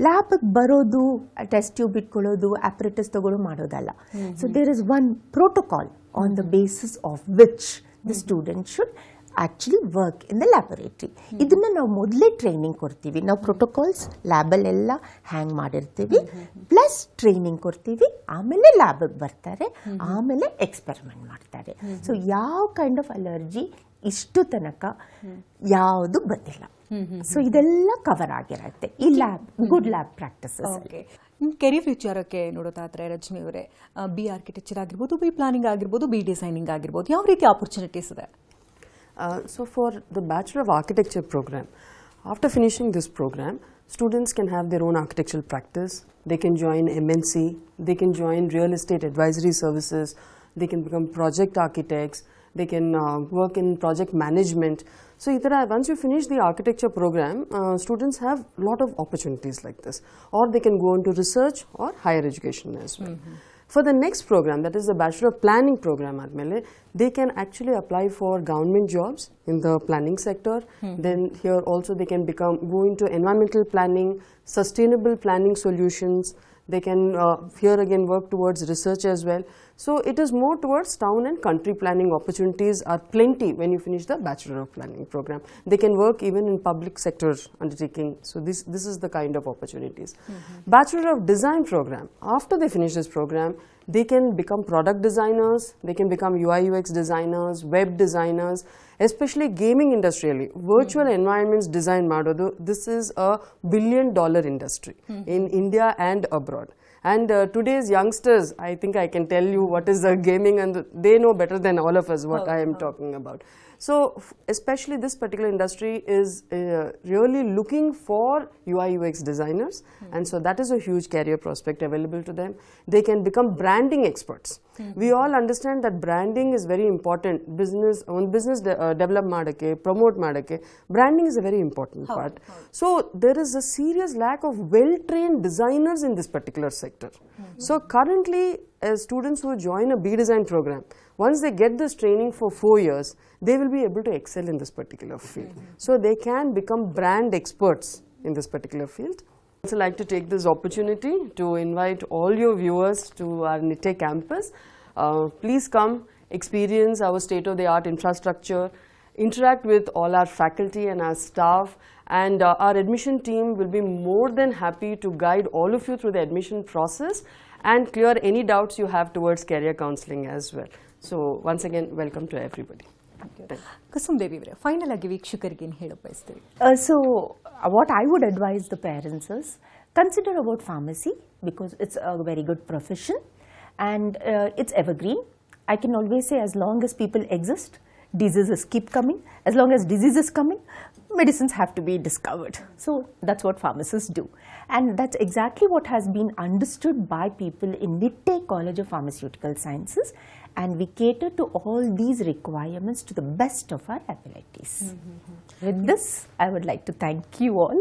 ಲ್ಯಾಬಿಗೆ ಬರೋದು ಟೆಸ್ಟ್ ಟ್ಯೂಬ್ ಇಟ್ಕೊಳ್ಳೋದು ಆಪ್ರೇಟಸ್ ತಗೊಳ್ಳೋ ಮಾಡೋದಲ್ಲ so there is one protocol on the basis of which the student should actually work in the laboratory ಇದನ್ನು ನಾವು ಮೊದಲೇ ಟ್ರೈನಿಂಗ್ ಕೊಡ್ತೀವಿ ನಾವು ಪ್ರೋಟೋಕಾಲ್ಸ್ ಲ್ಯಾಬಲ್ಲೆಲ್ಲ ಹ್ಯಾಂಗ್ ಮಾಡಿರ್ತೀವಿ ಪ್ಲಸ್ ಟ್ರೈನಿಂಗ್ ಕೊಡ್ತೀವಿ ಆಮೇಲೆ ಲ್ಯಾಬಿಗೆ ಬರ್ತಾರೆ ಆಮೇಲೆ ಎಕ್ಸ್ಪೆರಿಮೆಂಟ್ ಮಾಡ್ತಾರೆ ಸೊ ಯಾವ ಕೈಂಡ್ ಆಫ್ ಅಲರ್ಜಿ ಇಷ್ಟು ತನಕ ಯಾವುದು ಬಂದಿಲ್ಲ ಸೊ ಇದೆಲ್ಲ ಕವರ್ ಆಗಿರುತ್ತೆ ಈ lab good lab practices career ವಿಚಾರಕ್ಕೆ ನೋಡೋದಾದ್ರೆ ರಜನಿ ಅವರೇ ಬಿ ಆರ್ಕಿಟೆಕ್ಚರ್ ಆಗಿರ್ಬೋದು ಬಿ ಪ್ಲಾನಿಂಗ್ ಆಗಿರ್ಬೋದು ಬಿ ಡಿಸೈನಿಂಗ್ ಆಗಿರ್ಬೋದು ಯಾವ ರೀತಿ ಆಪರ್ಚುನಿಟೀಸ್ ಇದೆ Uh, so for the Bachelor of Architecture program, after finishing this program, students can have their own architectural practice, they can join MNC, they can join real estate advisory services, they can become project architects, they can uh, work in project management. So once you finish the architecture program, uh, students have a lot of opportunities like this. Or they can go into research or higher education as well. Mm -hmm. For the next program, that is the Bachelor of Planning program at Mele, they can actually apply for government jobs in the planning sector. Hmm. Then here also they can become go into environmental planning, sustainable planning solutions, they can uh, here again work towards research as well. So it is more towards town and country planning opportunities are plenty when you finish the Bachelor of Planning program. They can work even in public sector undertaking. So this, this is the kind of opportunities. Mm -hmm. Bachelor of Design program, after they finish this program, they can become product designers, they can become UI UX designers, web designers, especially gaming ಇಂಡಸ್ಟ್ರಿಯಲ್ಲಿ virtual environments design ಮಾಡೋದು this is a billion dollar industry in India and abroad And uh, today's youngsters, I think I can tell you what is the gaming and they know better than all of us what oh, I am oh. talking about. So especially this particular industry is uh, really looking for UI UX designers. Mm. And so that is a huge career prospect available to them. They can become branding experts. Mm. We all understand that branding is very important. Business, on business de uh, develop promote madake. Branding is a very important how, part. How. So there is a serious lack of well-trained designers in this particular sector. Mm -hmm. So currently as uh, students who join a B design program, once they get this training for four years, they will be able to excel in this particular field. Mm-hmm. So they can become brand experts in this particular field. I'd also like to take this opportunity to invite all your viewers to our NITE campus. Uh, please come experience our state-of-the-art infrastructure, interact with all our faculty and our staff and uh, our admission team will be more than happy to guide all of you through the admission process and clear any doubts you have towards career counseling as well. So once again, welcome to everybody. Kusum Devi, final uh, So uh, what I would advise the parents is consider about pharmacy because it's a very good profession and uh, it's evergreen. I can always say as long as people exist, diseases keep coming. As long as diseases come in, medicines have to be discovered. So that's what pharmacists do. And that's exactly what has been understood by people in Nitte College of Pharmaceutical Sciences. And we cater to all these requirements to the best of our abilities. Mm -hmm. With this, I would like to thank you all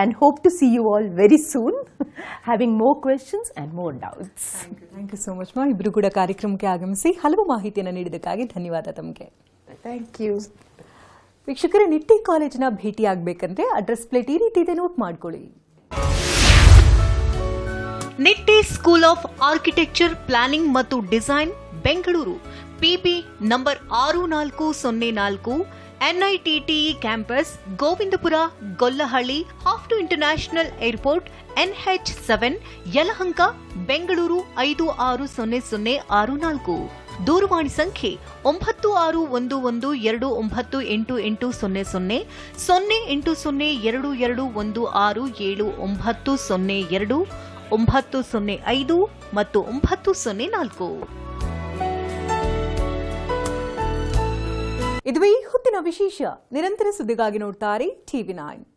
and hope to see you all very soon having more questions and more doubts thank you thank you so much ಮಾ ಇಬ್ರು ಕೂಡ ಕಾರ್ಯಕ್ರಮಕ್ಕೆ ಶಿಕ್ಷಕರ ನಿಟ್ಟಿ ಕಾಲೇಜಿನ ಭೇಟಿಯಾಗಬೇಕಂದ್ರೆ address plate ಈ ರೀತಿ ಇದೆ note ಮಾಡ್ಕೊಳ್ಳಿ Nitte school of architecture planning ಮತ್ತು ಡಿಸೈನ್ ಬೆಂಗಳೂರು ಪಿಬಿ ನಂಬರ್ ಆರು ನಾಲ್ಕು ಸೊನ್ನೆ ನಾಲ್ಕು Nitte campus Govindapura Gollahalli half to international airport NH seven Yelahanka Bengaluru ಐದು ಆರು ಸೊನ್ನೆ ಸೊನ್ನೆ ಆರು ನಾಲ್ಕು ದೂರವಾಣಿ ಸಂಖ್ಯೆ ಒಂಬತ್ತು ಆರು ಒಂದು ಒಂದು ಎರಡು ಒಂಬತ್ತು ಎಂಟು ಎಂಟು ಸೊನ್ನೆ ಸೊನ್ನೆ ಸೊನ್ನೆ ಎಂಟು ಸೊನ್ನೆ ಎರಡು ಎರಡು ಒಂದು ಆರು ಏಳು ಒಂಬತ್ತು ಸೊನ್ನೆ ಎರಡು ಒಂಬತ್ತು ಸೊನ್ನೆ ಐದು ಮತ್ತು ಒಂಬತ್ತು ಸೊನ್ನೆ ನಾಲ್ಕು ಇದುವೇ ಹೊತ್ತಿನ ವಿಶೇಷ ನಿರಂತರ ಸುದ್ದಿಗಾಗಿ ನೋಡ್ತಾರೆ ಟಿವಿ ನೈನ್